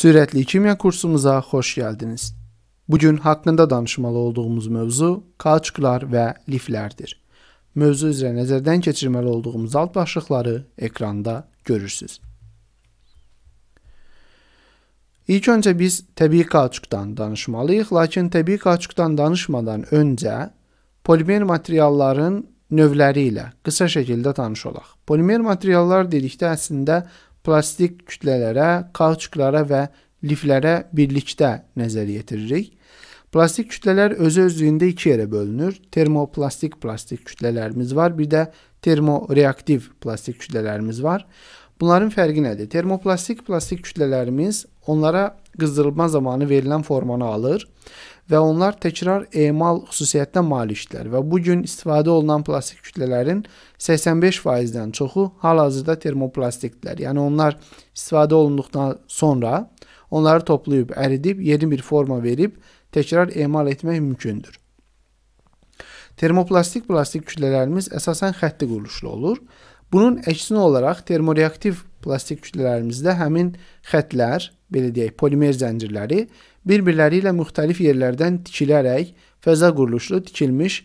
Sürətli kimya kursumuza xoş gəldiniz. Bu gün haqqında danışmalı olduğumuz mövzu kauçuklar və liflərdir. Mövzu üzrə nəzərdən keçirməli olduğumuz alt başlıqları ekranda görürsüz. İlk öncə biz təbii kauçukdan danışmalıyıq, lakin təbii kauçukdan danışmadan öncə polimer materialların növləri ilə qısa şəkildə tanış olaq. Polimer materiallar dedikdə əslində plastik kütlelere, kauçuklara və liflərə birlikdə nəzər yetiririk. Plastik kütlələr özü özlüyündə iki yerə bölünür. Termoplastik plastik kütlələrimiz var, bir də termoreaktiv plastik kütlələrimiz var. Bunların fərqi nədir? Termoplastik plastik kütlələrimiz onlara qızdırılma zamanı verilən formanı alır və onlar təkrar emal xüsusiyyətinə malikdirlər və bu gün istifadə olunan plastik kütlələrin 85%-dən çoxu hal-hazırda termoplastikdirlər. Yəni onlar istifadə olunduqdan sonra onları toplayıb, əridib, yeni bir forma verib təkrar emal etmək mümkündür. Termoplastik plastik kütlələrimiz əsasən xətti quruluşlu olur. Bunun əksinə olaraq termoreaktiv plastik kütlələrimizdə həmin xətlər, belə deyək, polimer zəncirləri bir-birləri ilə müxtəlif yerlərdən tikilərək fəza quruluşlu tikilmiş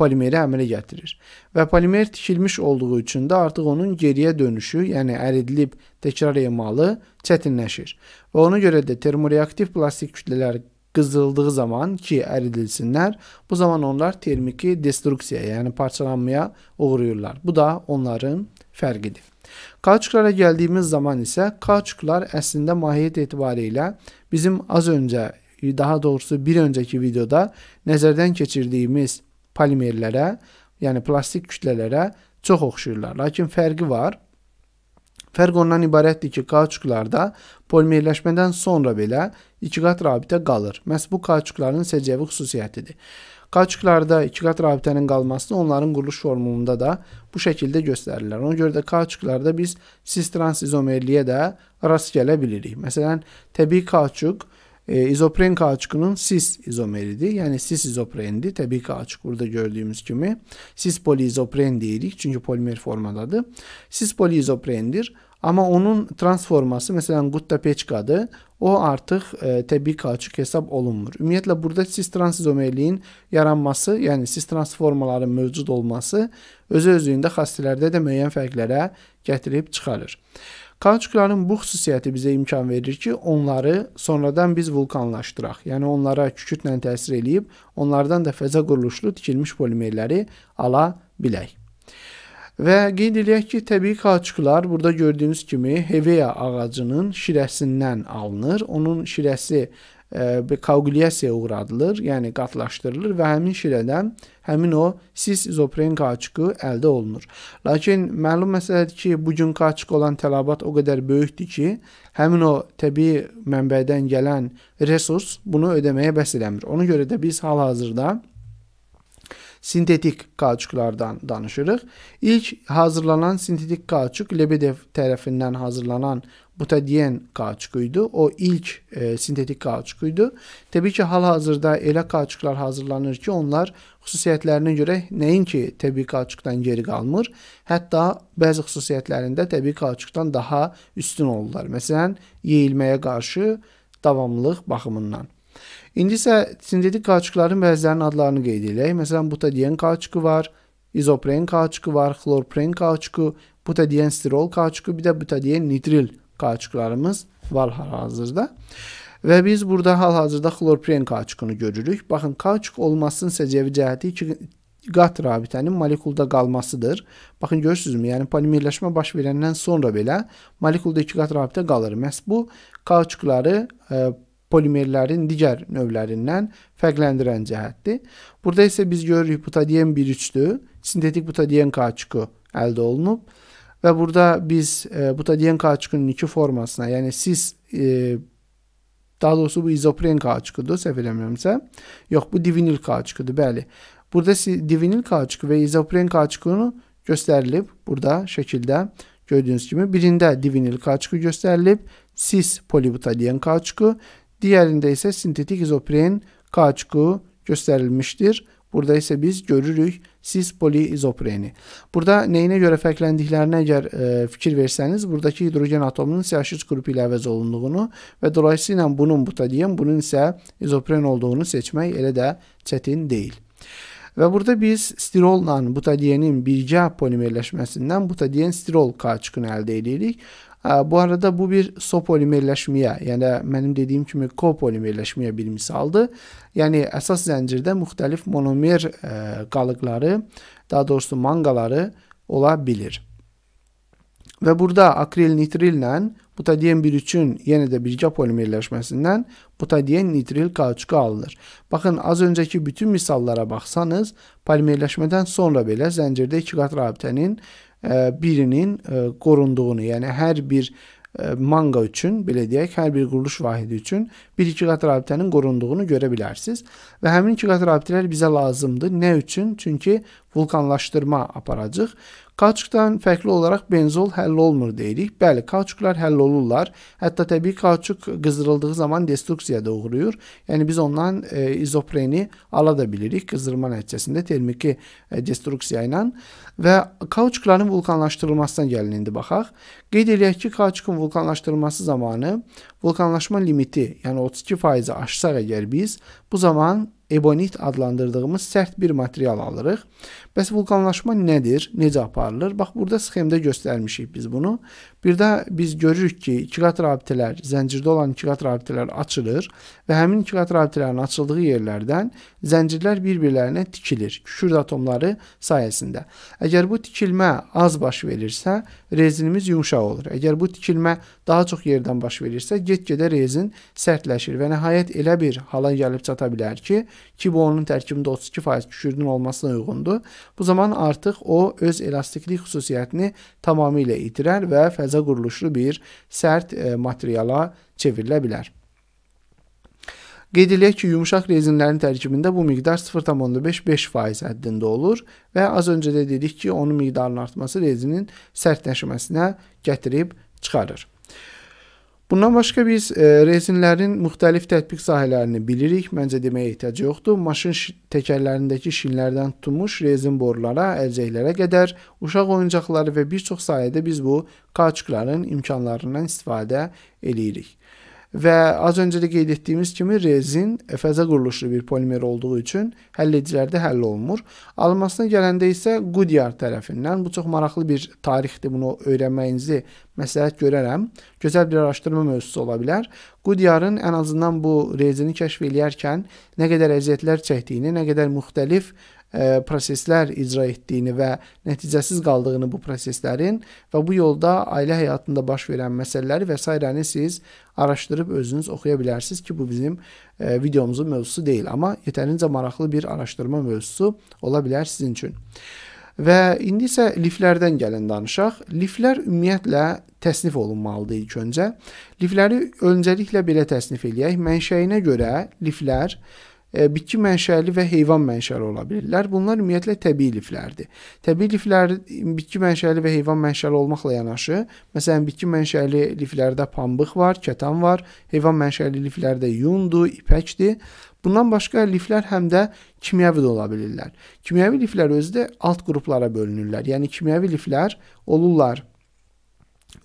polimeri əmələ gətirir. Və polimer tikilmiş olduğu üçün də artıq onun geriyə dönüşü, yəni əridilib təkrar emalı çətinləşir. Və ona görə də termoreaktiv plastik kütlələr qızdırıldığı zaman ki əridilsinlər, bu zaman onlar termiki destruksiyaya, yəni parçalanmaya uğrayırlar. Bu da onların fərqidir. Kauçuklara gəldiyimiz zaman isə kauçuklar əslində mahiyyət etibarilə bizim az öncə, daha doğrusu bir öncəki videoda nəzərdən keçirdiyimiz polimerlərə, yəni plastik kütlələrə çox oxşayırlar. Lakin fərqi var. Fərq ondan ibarətdir ki, kauçuklarda polimerləşmədən sonra belə ikiqat rabitə qalır. Məhz bu kauçukların səciyyəvi xüsusiyyətidir. Kauçuklarda ikiqat rabitənin qalmasını onların quruluş formulunda da bu şəkildə göstərirlər. Ona görə də kauçuklarda biz sis-trans izomerliyə də rast gələ bilirik. Məsələn, təbii kauçuk E, izopren K açıkının sis izomeridi. Yani sis izoprendi. Tabii ki açık burada gördüğümüz gibi. Sis poliizopren deyirik. Çünkü polimer formadadır. Sis poliizoprendir. Ama onun transforması mesela gutta peçkadır. O artıq e, təbii kalçuk hesab olunmur. Ümumiyyətlə burada sis transizomerliyin yaranması, yəni sis transformaların mövcud olması öz özlüyündə xəstələrdə də müəyyən fərqlərə gətirib çıxarır. Kauçukların bu xüsusiyyəti bizə imkan verir ki, onları sonradan biz vulkanlaşdıraq. Yəni onlara kükürdlə təsir eləyib, onlardan da fəza quruluşlu tikilmiş polimerləri ala bilək. Və qeyd eləyək ki, təbii kauçuklar burada gördüyünüz kimi heveya ağacının şirəsindən alınır. Onun şirəsi E, bir koaqulyasiya uğradılır, yəni qatlaşdırılır və həmin şirədən həmin o sis izopren qaçığı əldə olunur. Lakin məlum məsələdir ki, bu gün qaçıq olan tələbat o qədər böyükdür ki, həmin o təbii mənbədən gələn resurs bunu ödəməyə bəs eləmir. Ona görə də biz hal-hazırda sintetik kauçuklardan danışırıq. İlk hazırlanan sintetik kauçuk Lebedev tərəfindən hazırlanan butadien kauçukuydu. O ilk e, sintetik kauçukuydu. Təbii ki, hal-hazırda elə kauçuklar hazırlanır ki, onlar xüsusiyyətlərinə görə nəinki təbii kauçukdan geri qalmır, hətta bəzi xüsusiyyətlərində təbii kauçukdan daha üstün olurlar. Məsələn, yeyilməyə qarşı davamlılıq baxımından. İndi isə sintetik kauçukların bəzilərinin adlarını qeyd edək. Məsələn, butadiyen kauçuku var, izopren kauçuku var, xlorpren kauçuku, butadiyen stirol kauçuku, bir də butadiyen nitril kauçuklarımız var hal-hazırda. Və biz burada hal-hazırda xlorpren kauçukunu görürük. Baxın, kauçuk olmasının səciyyəvi cəhəti iki qat rabitənin molekulda qalmasıdır. Baxın, görürsünüzmü? Yəni, polimerləşmə baş verəndən sonra belə molekulda iki qat rabitə qalır. Məhz bu kauçukları e, Polimerlerin diğer növlərindən fərqləndirən cihetti. Burada ise biz görürük butadien bir üçlü, Sintetik butadien kauçuku elde olunub ve burada biz e, butadien kauçukunun iki formasına, yani sis e, daha doğrusu bu izopren kauçukudur, səhv eləmirəmsə. Yox, bu divinil kauçukudur, bəli. Burada divinil kauçuku ve izopren kauçukunu göstərilib burada şekilde gördüğünüz gibi birinde divinil kauçuku göstərilib, sis polibutadien kauçuku, Diğerinde ise sintetik izopren kaçkı gösterilmiştir. Burada ise biz görürük siz poliizopreni. Burada neyine göre fərqləndiklərinə eğer e, fikir verseniz, buradaki hidrojen atomunun CH3 qrupu ilə əvəz olunduğunu ve dolayısıyla bunun butadiyen, bunun ise izopren olduğunu seçmək elə də çətin deyil. Və burada biz stirolla butadiyenin birgə polimerleşmesinden butadiyen stirol kaçıqını elde edirik Bu arada bu bir sopolimerləşməyə, yəni mənim dediyim kimi kopolimerləşməyə bir misaldır. Yəni əsas zəncirdə müxtəlif monomer e, qalıqları, daha doğrusu manqaları ola bilir. Və burada akril nitrillə butadien 1-3-ün yenə də birgə polimerləşməsindən butadien nitril kauçuku alınır. Baxın, az öncəki bütün misallara baxsanız, polimerləşmədən sonra belə zəncirdə iki qat rabitənin E, birinin qorunduğunu, e, yəni hər bir e, manqa üçün, belə deyək, hər bir quruluş vahidi üçün 1-2 qat rabitənin qorunduğunu görə bilərsiniz. Və həmin 2 qat rabitələr bizə lazımdır. Nə üçün? Çünki vulkanlaşdırma aparacaq. Kauçukdan fərqli olaraq benzol həll olmur deyirik. Bəli, kauçuklar həll olurlar. Hətta təbii kauçuk qızdırıldığı zaman destruksiyaya da uğrayır. Yəni biz ondan e, izopreni ala da bilirik qızdırma nəticəsində termiki e, destruksiya ilə və kauçukların vulkanlaşdırılmasına gəlin indi baxaq. Qeyd eləyək ki, kauçukun vulkanlaşdırılması zamanı vulkanlaşma limiti, yəni 32%-i aşsaq əgər biz, bu zaman ebonit adlandırdığımız sərt bir material alırıq. Bəs vulkanlaşma nədir? Necə aparılır? Bax, burada sxemdə göstərmişik biz bunu. Bir də biz görürük ki, ikiqat rabitələr, zəncirdə olan ikiqat rabitələr açılır və həmin ikiqat rabitələrin açıldığı yerlərdən zəncirlər bir-birlərinə tikilir, kükürt atomları sayəsində. Əgər bu tikilmə az baş verirsə, rezinimiz yumşaq olur. Əgər bu tikilmə daha çox yerdən baş verirsə, get-gedə rezin sərtləşir və nəhayət elə bir hala gəlib çata bilər ki, ki bu onun tərkibində 32% kükürdün olmasına uyğundur. Bu zaman artıq o öz elastiklik xüsusiyyətini tamamilə itirər və fəza quruluşlu bir sərt e, materiala çevrilə bilər. Qeyd eləyək ki, yumşaq rezinlərin tərkibində bu miqdar 0,5-5% həddində olur və az öncə də dedik ki, onun miqdarının artması rezinin sərtləşməsinə gətirib çıxarır. Bundan başqa biz e, rezinlərin müxtəlif tətbiq sahələrini bilirik. Məncə deməyə ehtiyac yoxdur. Maşın təkərlərindəki şinlərdən tutmuş rezin borulara, əlcəklərə qədər uşaq oyuncaqları və bir çox sahədə biz bu kauçukların imkanlarından istifadə eləyirik. Və az öncə də qeyd etdiyimiz kimi rezin fəzə quruluşlu bir polimer olduğu üçün həlləcilərdə həll olunur. Alınmasına gələndə isə Goodyear tərəfindən bu çox maraqlı bir tarixdir. Bunu öyrənməyinizi məsləhət görərəm. Gözəl bir araşdırma mövzusu ola bilər. Goodyear-ın ən azından bu rezini kəşf edərkən nə qədər əziyyətlər çəkdiyini, nə qədər müxtəlif E, proseslər icra etdiyini və nəticəsiz qaldığını bu proseslərin və bu yolda ailə həyatında baş verən məsələləri və sairəni siz araşdırıb özünüz oxuya bilərsiniz ki, bu bizim e, videomuzun mövzusu deyil, amma yetərincə maraqlı bir araşdırma mövzusu ola bilər sizin üçün. Və indi isə liflərdən gəlin danışaq. Liflər ümumiyyətlə təsnif olunmalıdır ilk öncə. Lifləri öncəliklə belə təsnif eləyək. Mənşəyinə görə liflər E, bitki mənşəli və heyvan mənşəli ola bilirlər. Bunlar ümumiyyətlə təbii liflərdir. Təbii liflər bitki mənşəli və heyvan mənşəli olmaqla yanaşı, məsələn, bitki mənşəli liflərdə pambıq var, kətan var, heyvan mənşəli liflərdə yundur, ipəkdir. Bundan başqa liflər həm də kimyəvi də ola bilirlər. Kimyəvi liflər özü də alt qruplara bölünürlər. Yəni kimyəvi liflər olurlar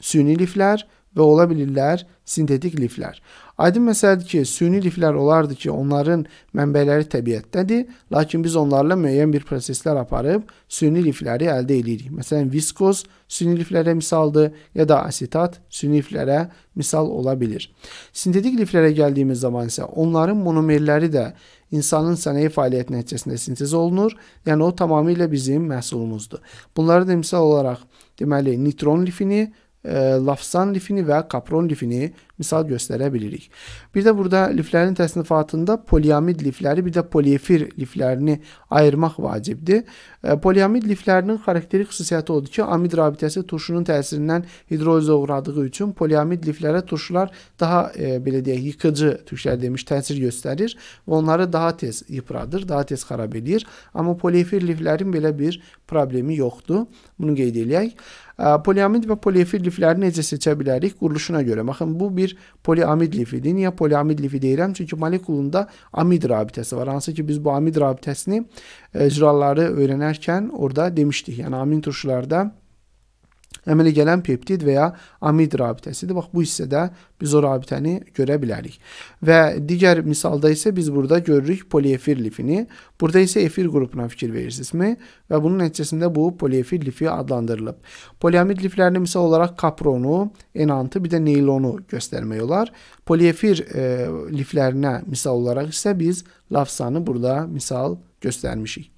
süni liflər, və ola bilirlər sintetik liflər. Aydın məsələdir ki, süni liflər olardı ki, onların mənbələri təbiətdədir, lakin biz onlarla müəyyən bir proseslər aparıb süni lifləri əldə edirik. Məsələn, viskoz süni liflərə misaldır ya da asetat süni liflərə misal ola bilir. Sintetik liflərə gəldiyimiz zaman isə onların monomerləri də insanın sənaye fəaliyyəti nəticəsində sintez olunur. Yəni o tamamilə bizim məhsulumuzdur. Bunları da misal olaraq deməli nitron lifini e, lafsan lifini və kapron lifini misal göstərə bilirik. Bir də burada liflərin təsnifatında poliamid lifləri, bir də poliefir liflərini ayırmaq vacibdir. E, poliamid liflərinin xarakterik xüsusiyyəti odur ki, amid rabitəsi turşunun təsirindən hidrolizə uğradığı üçün poliamid liflərə turşular daha e, belə deyək yıkıcı türklər demiş təsir göstərir və onları daha tez yıpradır, daha tez xarab eləyir. Amma poliefir liflərin belə bir problemi yoxdur. Bunu qeyd eləyək. Poliamid və poliefir lifləri necə seçə bilərik? Quruluşuna görə. Baxın, bu bir poliamid lifidir. Niyə poliamid lifi deyirəm? Çünki molekulunda amid rabitəsi var. Hansı ki, biz bu amid rabitəsini e, icraları öyrənərkən orada demişdik. Yəni amin turşularda əmələ gələn peptid və ya amid rabitəsidir. Bax bu hissədə biz o rabitəni görə bilərik. Və digər misalda isə biz burada görürük poliefir lifini. Burada isə efir qrupuna fikir verirsinizmi? Və bunun nəticəsində bu poliefir lifi adlandırılıb. Poliamid liflərini misal olaraq kapronu, enantı, bir də neylonu göstərmək olar. Poliefir e, liflərinə misal olaraq isə biz lafsanı burada misal göstərmişik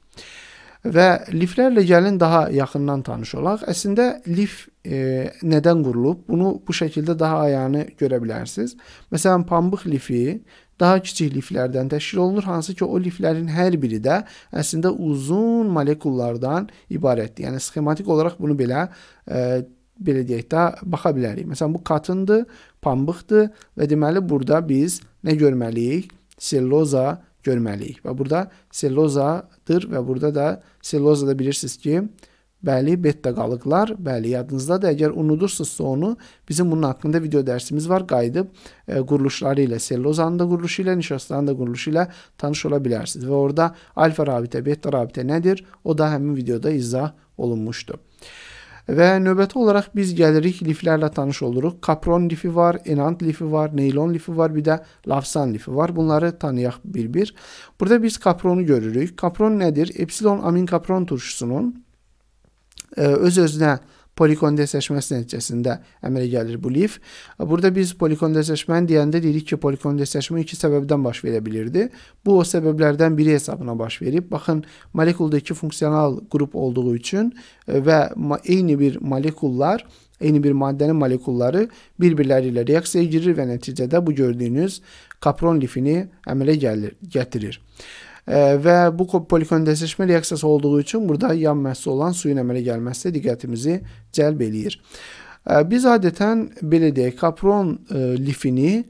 və liflərlə gəlin daha yaxından tanış olaq. Əslində lif e, nədən qurulub? Bunu bu şəkildə daha ayanı görə bilərsiniz. Məsələn, pambıq lifi daha kiçik liflərdən təşkil olunur, hansı ki, o liflərin hər biri də əslində uzun molekullardan ibarətdir. Yəni sxematik olaraq bunu belə e, belə deyək də baxa bilərik. Məsələn, bu katındır, pambıqdır və deməli burada biz nə görməliyik? Selloza görməliyik. Və burada sellozadır və burada da sellozada bilirsiniz ki, Bəli, beta qalıqlar, bəli, da Əgər unudursunuzsa onu, bizim bunun haqqında video dərsimiz var. Qayıdıb e, quruluşları ilə, sellozanın da quruluşu ilə, nişastanın da quruluşu ilə tanış ola bilərsiniz. Və orada alfa rabitə, beta rabitə nədir? O da həmin videoda izah olunmuşdur. Və növbəti olaraq biz gəlirik liflərlə tanış oluruq. Kapron lifi var, enant lifi var, neylon lifi var, bir də lafsan lifi var. Bunları tanıyaq bir-bir. Burada biz kapronu görürük. Kapron nədir? Epsilon amin kapron turşusunun e, öz-özünə polikondersleşmesi nəticəsində əmələ gəlir bu lif. Burada biz polikondersləşməni deyəndə dedik ki, polikondersləşmə iki səbəbdən baş verə bilirdi. Bu o səbəblərdən biri hesabına baş verib. Baxın, molekulda iki funksional qrup olduğu üçün e, və eyni bir molekullar Eyni bir maddənin molekulları bir-birləri ilə reaksiyaya girir və nəticədə bu gördüyünüz kapron lifini əmələ gəlir, gətirir. və bu polikondensləşmə reaksiyası olduğu üçün burada yan məhsul olan suyun əmələ gəlməsi diqqətimizi cəlb eləyir. Biz adətən belə deyək, kapron e, lifini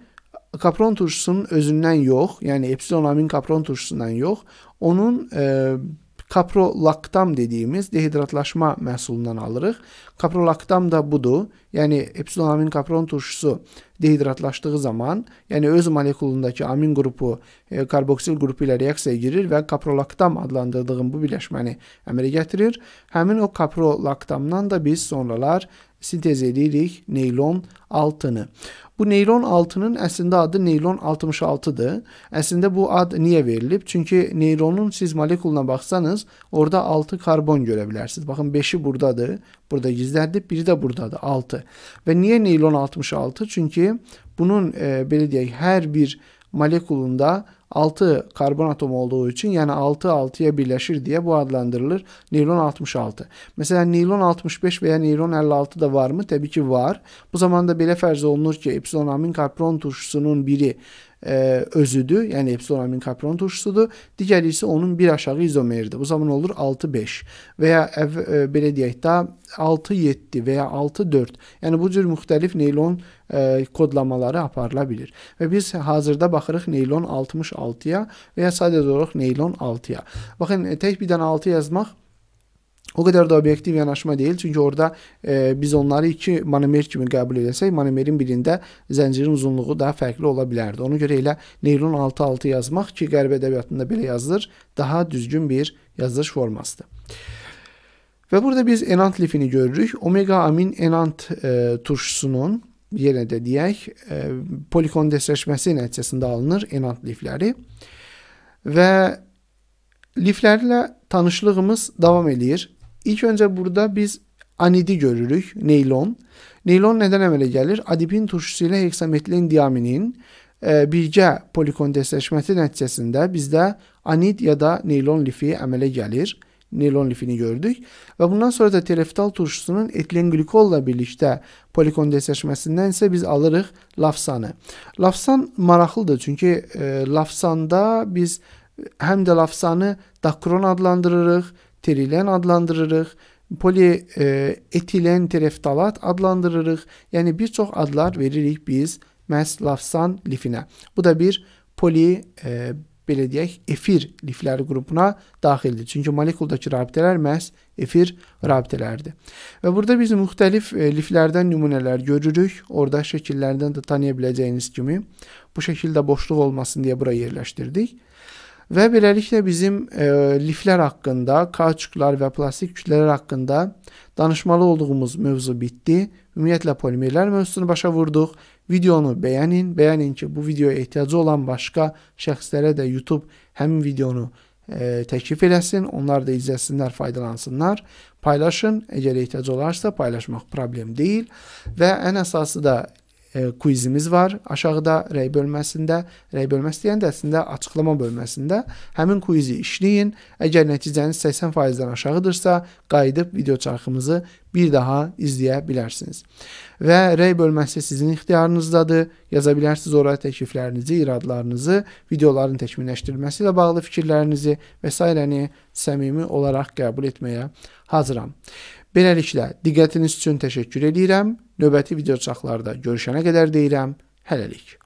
kapron turşusunun özündən yox, yəni epsilonamin kapron turşusundan yox, onun kaprolaktam e, dediyimiz dehidratlaşma məhsulundan alırıq. Kaprolaktam da budur yəni epsilon amin kapron turşusu dehidratlaşdığı zaman, yəni öz molekulundakı amin qrupu e, karboksil qrupu ilə reaksiyaya girir və kaprolaktam adlandırdığım bu birləşməni əmələ gətirir. Həmin o kaprolaktamdan da biz sonralar sintez edirik neylon 6-nı. Bu neylon 6-nın əslində adı neylon 66-dır. Əslində bu ad niyə verilib? Çünki neyronun siz molekuluna baxsanız, orada 6 karbon görə bilərsiniz. Baxın 5-i burdadır. burada gizlendi. Biri de buradadı 6. Ve niye neylon 66? Çünkü bunun e, belediye her bir molekulunda 6 karbon atomu olduğu için yani 6 6'ya birleşir diye bu adlandırılır. Nilon 66. Mesela nilon 65 veya nilon 56 da var mı? Tabii ki var. Bu zamanda belə fərz olunur ki, epsilon amin karbon turşusunun biri e, özüdür. Yəni epsilon amin kapron turşusudur. Digəri isə onun bir aşağı izomeridir. Bu zaman olur 6-5 və ya e, belə deyək də 6-7 və ya 6-4. Yəni bu cür müxtəlif neylon e, kodlamaları aparıla bilir. Və biz hazırda baxırıq neylon 66-ya və ya sadəcə olaraq neylon 6-ya. Baxın e, tək bir dənə 6 yazmaq O qədər də obyektiv yanaşma deyil, çünki orada e, biz onları iki monomer kimi qəbul etsək, monomerin birində zəncirin uzunluğu daha fərqli ola bilərdi. Ona görə elə neyron 6-6 yazmaq ki, qərb ədəbiyyatında belə yazılır, daha düzgün bir yazılış formasıdır. Və burada biz enant lifini görürük. Omega amin enant e, turşusunun yenə də deyək, e, polikondensləşməsi nəticəsində alınır enant lifləri. Və liflərlə tanışlığımız davam eləyir. İlk öncə burada biz anidi görürük, neylon. Neylon nədən əmələ gəlir? Adipin turşusu ilə heksametilin diaminin e, birgə polikondensləşməsi nəticəsində bizdə anid ya da neylon lifi əmələ gəlir. Neylon lifini gördük və bundan sonra da tereftal turşusunun etilengülikolla birlikdə polikondensləşməsindən isə biz alırıq lafsanı. Lafsan maraqlıdır, çünki e, lafsanda biz e, həm də lafsanı dakron adlandırırıq, terilen adlandırırıq. Polietilen e, tereftalat adlandırırıq. Yəni bir çox adlar veririk biz məhz lafsan lifinə. Bu da bir poli e, belə deyək, efir lifləri qrupuna daxildir. Çünki molekuldakı rabitələr məhz efir rabitələridir. Və burada biz müxtəlif e, liflərdən nümunələr görürük. Orada şəkillərdən də tanıya biləcəyiniz kimi bu şəkildə boşluq olmasın deyə bura yerləşdirdik və beləliklə bizim e, liflər haqqında, kauçuklar və plastik kütlələr haqqında danışmalı olduğumuz mövzu bitdi. Ümumiyyətlə polimerlər mövzusunu başa vurduq. Videonu bəyənin, bəyənin ki, bu videoya ehtiyacı olan başqa şəxslərə də YouTube həmin videonu e, təklif eləsin, onlar da izləsinlər, faydalansınlar. Paylaşın, əgər ehtiyacı olarsa paylaşmaq problem deyil və ən əsası da e, quizimiz var aşağıda rəy bölməsində. Rəy bölməsi deyəndə əslində açıqlama bölməsində həmin quizi işləyin. Əgər nəticəniz 80%-dən aşağıdırsa, qayıdıb video çarxımızı bir daha izləyə bilərsiniz. Və rəy bölməsi sizin ixtiyarınızdadır. Yaza bilərsiniz ora təkliflərinizi, iradlarınızı, videoların təkmilləşdirilməsi ilə bağlı fikirlərinizi və s. səmimi olaraq qəbul etməyə hazıram. Beləliklə, diqqətiniz üçün təşəkkür edirəm. Növbəti videoçaqlarda görüşənə qədər deyirəm, hələlik.